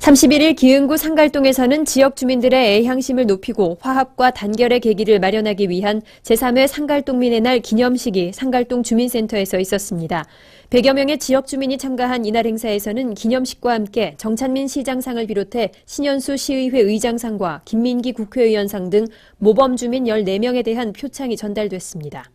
31일 기흥구 상갈동에서는 지역 주민들의 애향심을 높이고 화합과 단결의 계기를 마련하기 위한 제3회 상갈동민의 날 기념식이 상갈동 주민센터에서 있었습니다. 100여 명의 지역 주민이 참가한 이날 행사에서는 기념식과 함께 정찬민 시장상을 비롯해 신현수 시의회 의장상과 김민기 국회의원상 등 모범 주민 14명에 대한 표창이 전달됐습니다.